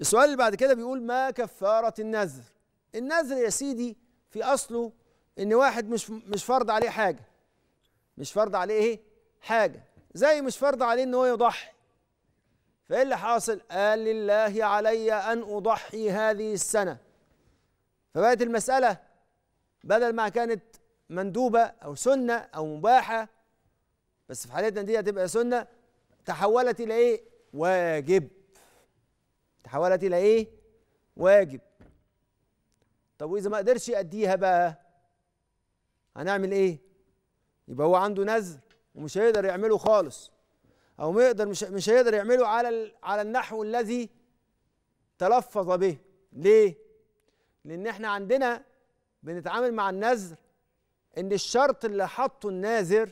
السؤال اللي بعد كده بيقول ما كفارة النذر النذر يا سيدي في أصله إن واحد مش مش فرض عليه حاجة مش فرض عليه إيه؟ حاجة زي مش فرض عليه إن هو يضحي فإيه اللي حاصل؟ قال لله علي أن أضحي هذه السنة فبقت المسألة بدل ما كانت مندوبة أو سنة أو مباحة بس في حالتنا دي هتبقى سنة تحولت إلى إيه؟ واجب تحولت الى ايه واجب طب واذا ما قدرش يأديها بقى هنعمل ايه يبقى هو عنده نذر ومش هيقدر يعمله خالص او ما يقدر مش مش هيقدر يعمله على ال... على النحو الذي تلفظ به ليه لان احنا عندنا بنتعامل مع النذر ان الشرط اللي حطه الناذر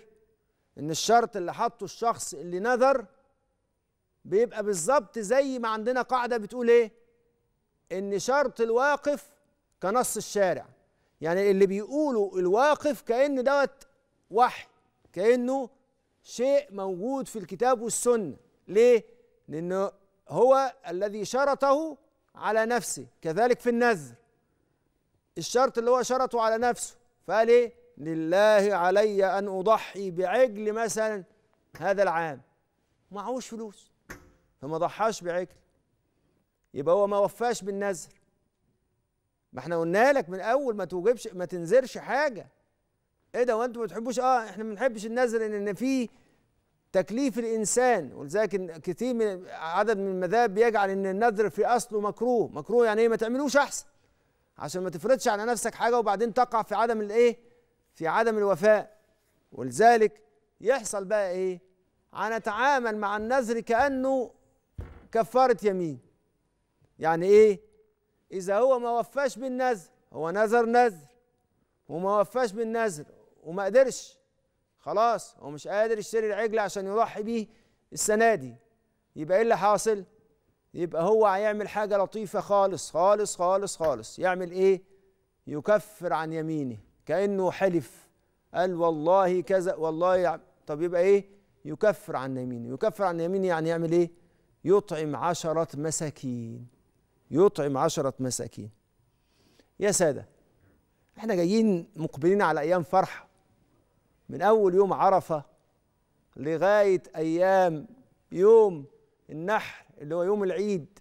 ان الشرط اللي حطه الشخص اللي نذر بيبقى بالظبط زي ما عندنا قاعده بتقول ايه ان شرط الواقف كنص الشارع يعني اللي بيقولوا الواقف كأن دوت وحي كأنه شيء موجود في الكتاب والسنة ليه؟ لأنه هو الذي شرطه على نفسه كذلك في النذر الشرط اللي هو شرطه على نفسه فقال ايه؟ لله علي أن أضحي بعجل مثلا هذا العام معهوش فلوس فما ضحاش بعجل يبقى هو ما وفاش بالنذر ما احنا قلنا لك من اول ما توجبش ما تنذرش حاجه ايه ده وانتم ما بتحبوش اه احنا ما بنحبش النذر لان فيه تكليف الانسان ولذلك كثير من عدد من المذاهب بيجعل ان النذر في اصله مكروه مكروه يعني ايه ما تعملوش احسن عشان ما تفرضش على نفسك حاجه وبعدين تقع في عدم الايه في عدم الوفاء ولذلك يحصل بقى ايه هنتعامل مع النذر كانه كفاره يمين يعني ايه اذا هو ما وفاش بالنذر هو نذر نذر وما وفاش بالنذر وما قدرش خلاص هو مش قادر يشتري العجل عشان يضحي بيه السنه دي يبقى ايه اللي حاصل يبقى هو هيعمل حاجه لطيفه خالص خالص خالص خالص يعمل ايه يكفر عن يمينه كانه حلف قال والله كذا والله طب يبقى ايه يكفر عن يمينه يكفر عن يمينه يعني يعمل ايه يطعم عشرة مساكين يطعم عشرة مساكين يا سادة احنا جايين مقبلين على أيام فرحة من أول يوم عرفة لغاية أيام يوم النحر اللي هو يوم العيد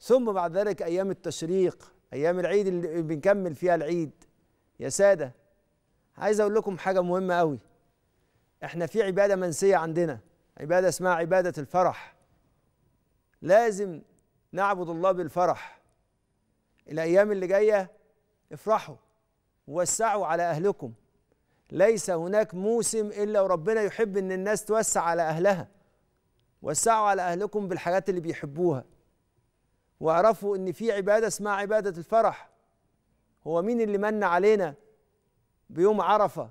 ثم بعد ذلك أيام التشريق أيام العيد اللي بنكمل فيها العيد يا سادة عايز أقول لكم حاجة مهمة أوي احنا في عبادة منسية عندنا عبادة اسمها عبادة الفرح لازم نعبد الله بالفرح الايام اللي جايه افرحوا ووسعوا على اهلكم ليس هناك موسم الا وربنا يحب ان الناس توسع على اهلها وسعوا على اهلكم بالحاجات اللي بيحبوها واعرفوا ان في عباده اسمها عباده الفرح هو مين اللي من علينا بيوم عرفه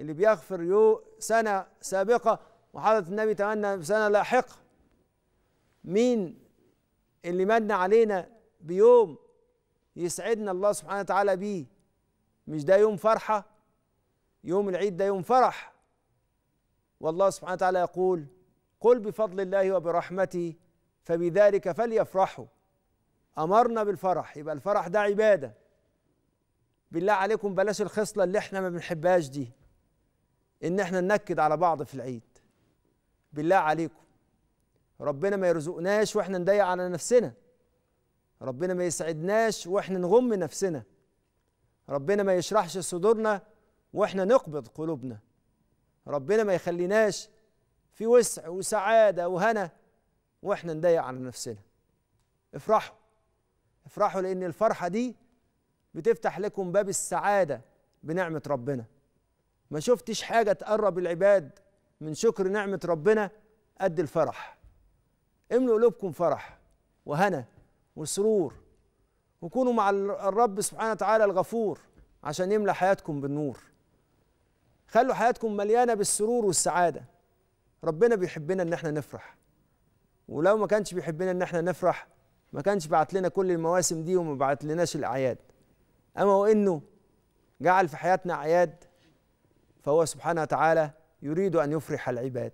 اللي بيغفر يو سنه سابقه وحضره النبي تمنى سنه لاحقه مين اللي من علينا بيوم يسعدنا الله سبحانه وتعالى بيه مش ده يوم فرحة يوم العيد ده يوم فرح والله سبحانه وتعالى يقول قل بفضل الله وبرحمته فبذلك فليفرحوا أمرنا بالفرح يبقى الفرح ده عبادة بالله عليكم بلاش الخصلة اللي احنا ما بنحبهاش دي إن احنا ننكد على بعض في العيد بالله عليكم ربنا ما يرزقناش واحنا نضيق على نفسنا ربنا ما يسعدناش واحنا نغم نفسنا ربنا ما يشرحش صدورنا واحنا نقبض قلوبنا ربنا ما يخليناش في وسع وسعادة وهنا واحنا نضيق على نفسنا افرحوا افرحوا لان الفرحة دي بتفتح لكم باب السعادة بنعمة ربنا ما شفتش حاجة تقرب العباد من شكر نعمة ربنا قد الفرح املوا قلوبكم فرح وهنا وسرور وكونوا مع الرب سبحانه وتعالى الغفور عشان يملى حياتكم بالنور خلوا حياتكم مليانة بالسرور والسعادة ربنا بيحبنا ان احنا نفرح ولو ما كانش بيحبنا ان احنا نفرح ما كانش بعت لنا كل المواسم دي وما بعت لناش الاعياد اما وانه جعل في حياتنا اعياد فهو سبحانه وتعالى يريد ان يفرح العباد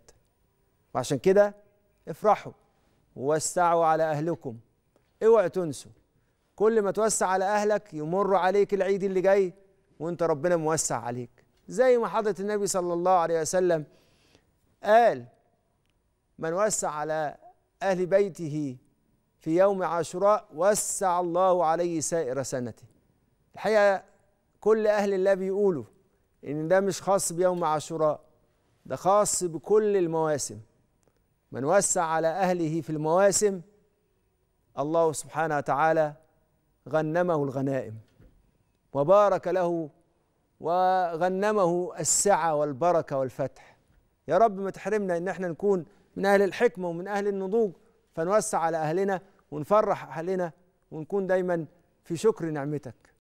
وعشان كده افرحوا وسعوا على أهلكم اوعوا تنسوا كل ما توسع على أهلك يمر عليك العيد اللي جاي وانت ربنا موسع عليك زي ما حضرة النبي صلى الله عليه وسلم قال من وسع على أهل بيته في يوم عاشوراء وسع الله عليه سائر سنته الحقيقة كل أهل الله بيقولوا إن ده مش خاص بيوم عاشوراء ده خاص بكل المواسم من وسع على أهله في المواسم الله سبحانه وتعالى غنمه الغنائم وبارك له وغنمه السعة والبركة والفتح يا رب ما تحرمنا إن احنا نكون من أهل الحكمة ومن أهل النضوج فنوسع على أهلنا ونفرح أهلنا ونكون دايما في شكر نعمتك